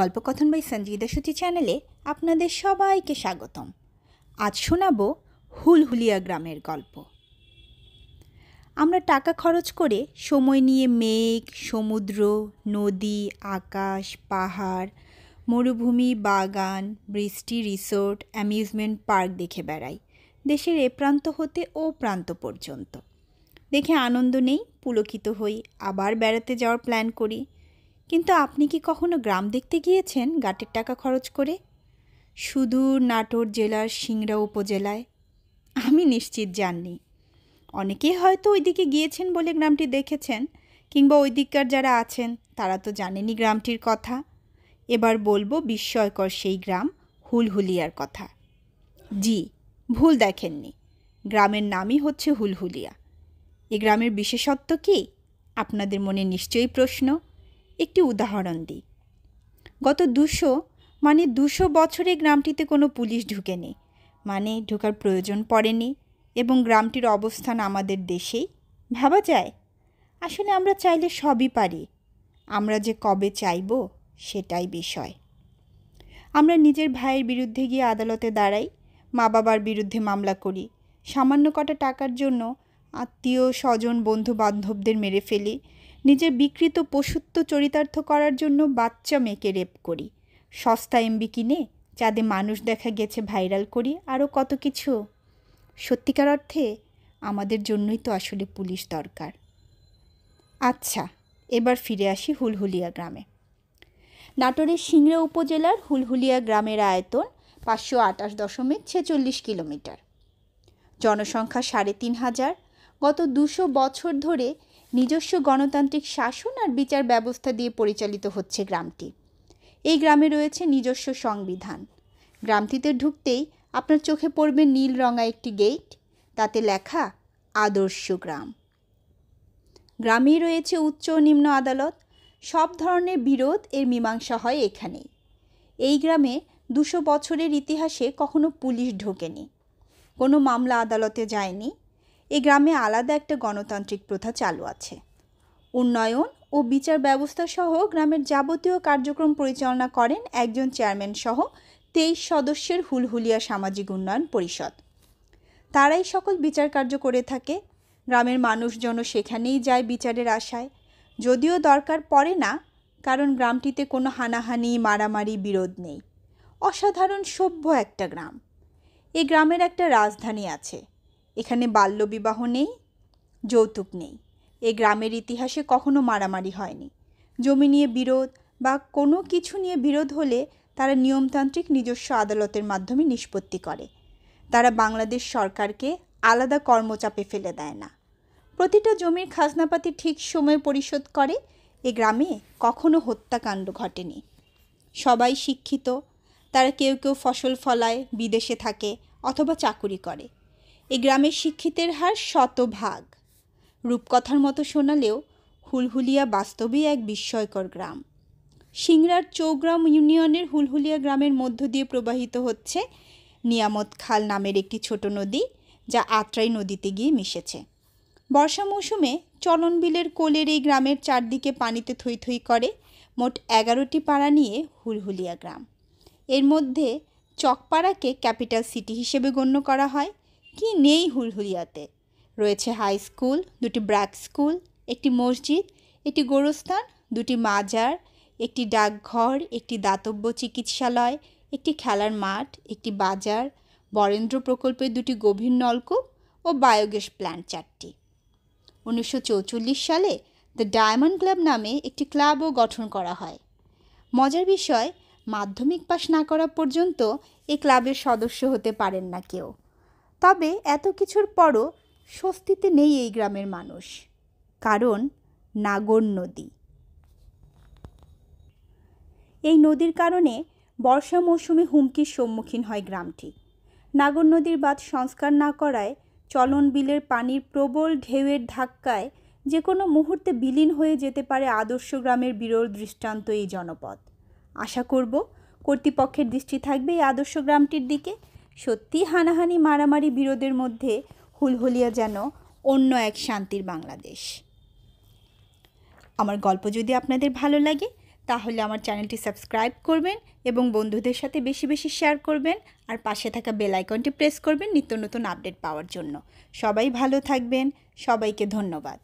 গল্পকথন by সঞ্জীদা সূচি চ্যানেলে আপনাদের সবাইকে স্বাগতম আজ শোনাব হুলহুলিয়া গ্রামের গল্প আমরা টাকা খরচ করে সময় নিয়ে মেঘ সমুদ্র নদী আকাশ পাহাড় মরুভূমি বাগান বৃষ্টি রিসোর্ট অ্যামিউজমেন্ট পার্ক দেখে বেড়াই দেশের এ প্রান্ত হতে ও প্রান্ত পর্যন্ত দেখে আনন্দ নেই পুলকিত হই আবার বেড়াতে যাওয়ার প্ল্যান করি কিন্তু আপনি কি কখনো গ্রাম দেখতে গিয়েছেন গাটের টাকা খরচ করে সুদূর নাটোর জেলার সিংড়া উপজেলায় আমি নিশ্চিত জাননি অনেকেই হয়তো ওইদিকে গিয়েছেন বলে গ্রামটি দেখেছেন কিংবা ওই দিককার যারা আছেন তারা তো জানেনি গ্রামটির কথা এবার বলবো বিস্ময়কর সেই গ্রাম হুলহুলিয়ার কথা জি ভুল দেখেননি গ্রামের নামই হচ্ছে হুলহুলিয়া এ গ্রামের বিশেষত্ব কি আপনাদের মনে নিশ্চয়ই প্রশ্ন একটি উদাহরণ দিই গত দুশো মানে দুশো বছরে গ্রামটিতে কোনো পুলিশ ঢুকেনি মানে ঢোকার প্রয়োজন পড়েনি এবং গ্রামটির অবস্থান আমাদের দেশেই ভাবা যায় আসলে আমরা চাইলে সবই পারি আমরা যে কবে চাইব সেটাই বিষয় আমরা নিজের ভাইয়ের বিরুদ্ধে গিয়ে আদালতে দাঁড়াই মা বাবার বিরুদ্ধে মামলা করি সামান্য কটা টাকার জন্য আত্মীয় স্বজন বন্ধু বান্ধবদের মেরে ফেলি নিজের বিকৃত পশুত্ব চরিতার্থ করার জন্য বাচ্চা মেয়েকে রেপ করি সস্তা এমবি কিনে চাঁদে মানুষ দেখা গেছে ভাইরাল করি আরও কত কিছু সত্যিকার অর্থে আমাদের জন্যই তো আসলে পুলিশ দরকার আচ্ছা এবার ফিরে আসি হুলহুলিয়া গ্রামে নাটোরের সিংড়া উপজেলার হুলহুলিয়া গ্রামের আয়তন পাঁচশো আটাশ দশমিক ছেচল্লিশ কিলোমিটার জনসংখ্যা সাড়ে তিন হাজার গত দুশো বছর ধরে নিজস্ব গণতান্ত্রিক শাসন আর বিচার ব্যবস্থা দিয়ে পরিচালিত হচ্ছে গ্রামটি এই গ্রামে রয়েছে নিজস্ব সংবিধান গ্রামটিতে ঢুকতেই আপনার চোখে পড়বে নীল রঙা একটি গেট তাতে লেখা আদর্শ গ্রাম গ্রামে রয়েছে উচ্চ ও নিম্ন আদালত সব ধরনের বিরোধ এর মীমাংসা হয় এখানেই এই গ্রামে দুশো বছরের ইতিহাসে কখনো পুলিশ ঢোকেনি কোনো মামলা আদালতে যায়নি এ গ্রামে আলাদা একটা গণতান্ত্রিক প্রথা চালু আছে উন্নয়ন ও বিচার ব্যবস্থা সহ গ্রামের যাবতীয় কার্যক্রম পরিচালনা করেন একজন চেয়ারম্যান সহ তেইশ সদস্যের হুলহুলিয়া সামাজিক উন্নয়ন পরিষদ তারাই সকল বিচার কার্য করে থাকে গ্রামের মানুষজন সেখানেই যায় বিচারের আশায় যদিও দরকার পড়ে না কারণ গ্রামটিতে কোনো হানাহানি মারামারি বিরোধ নেই অসাধারণ সভ্য একটা গ্রাম এই গ্রামের একটা রাজধানী আছে এখানে বাল্যবিবাহ নেই যৌতুক নেই এ গ্রামের ইতিহাসে কখনো মারামারি হয়নি জমি নিয়ে বিরোধ বা কোনো কিছু নিয়ে বিরোধ হলে তারা নিয়মতান্ত্রিক নিজস্ব আদালতের মাধ্যমে নিষ্পত্তি করে তারা বাংলাদেশ সরকারকে আলাদা কর্মচাপে ফেলে দেয় না প্রতিটা জমির খাজনাপাতি ঠিক সময়ে পরিশোধ করে এ গ্রামে কখনো হত্যাকাণ্ড ঘটেনি সবাই শিক্ষিত তারা কেউ কেউ ফসল ফলায় বিদেশে থাকে অথবা চাকুরি করে এ গ্রামের শিক্ষিতের হার শতভাগ রূপকথার মতো শোনালেও হুলহুলিয়া বাস্তবে এক বিস্ময়কর গ্রাম সিংড়ার চৌগ্রাম ইউনিয়নের হুলহুলিয়া গ্রামের মধ্য দিয়ে প্রবাহিত হচ্ছে নিয়ামত খাল নামের একটি ছোট নদী যা আত্রাই নদীতে গিয়ে মিশেছে বর্ষা মৌসুমে চলনবিলের কোলের এই গ্রামের চারদিকে পানিতে থই থই করে মোট এগারোটি পাড়া নিয়ে হুলহুলিয়া গ্রাম এর মধ্যে চকপাড়াকে ক্যাপিটাল সিটি হিসেবে গণ্য করা হয় কি নেই হুলহুলিয়াতে রয়েছে হাই স্কুল দুটি ব্র্যাক স্কুল একটি মসজিদ একটি গোরস্থান দুটি মাজার একটি ডাকঘর একটি দাতব্য চিকিৎসালয় একটি খেলার মাঠ একটি বাজার বরেন্দ্র প্রকল্পের দুটি গভীর নলকূপ ও বায়োগ্যাস প্ল্যান্ট চারটি উনিশশো সালে দ্য ডায়মন্ড ক্লাব নামে একটি ক্লাবও গঠন করা হয় মজার বিষয় মাধ্যমিক পাশ না করা পর্যন্ত এই ক্লাবের সদস্য হতে পারেন না কেউ তবে এত কিছুর পরও স্বস্তিতে নেই এই গ্রামের মানুষ কারণ নাগর নদী এই নদীর কারণে বর্ষা মৌসুমে হুমকির সম্মুখীন হয় গ্রামটি নাগর নদীর বাঁধ সংস্কার না করায় চলন বিলের পানির প্রবল ঢেউয়ের ধাক্কায় যে কোনো মুহূর্তে বিলীন হয়ে যেতে পারে আদর্শ গ্রামের বিরল দৃষ্টান্ত এই জনপদ আশা করব কর্তৃপক্ষের দৃষ্টি থাকবে এই আদর্শ গ্রামটির দিকে সত্যি হানাহানি মারামারি বিরোধের মধ্যে হুলহুলিয়া যেন অন্য এক শান্তির বাংলাদেশ আমার গল্প যদি আপনাদের ভালো লাগে তাহলে আমার চ্যানেলটি সাবস্ক্রাইব করবেন এবং বন্ধুদের সাথে বেশি বেশি শেয়ার করবেন আর পাশে থাকা বেল আইকনটি প্রেস করবেন নিত্য নতুন আপডেট পাওয়ার জন্য সবাই ভালো থাকবেন সবাইকে ধন্যবাদ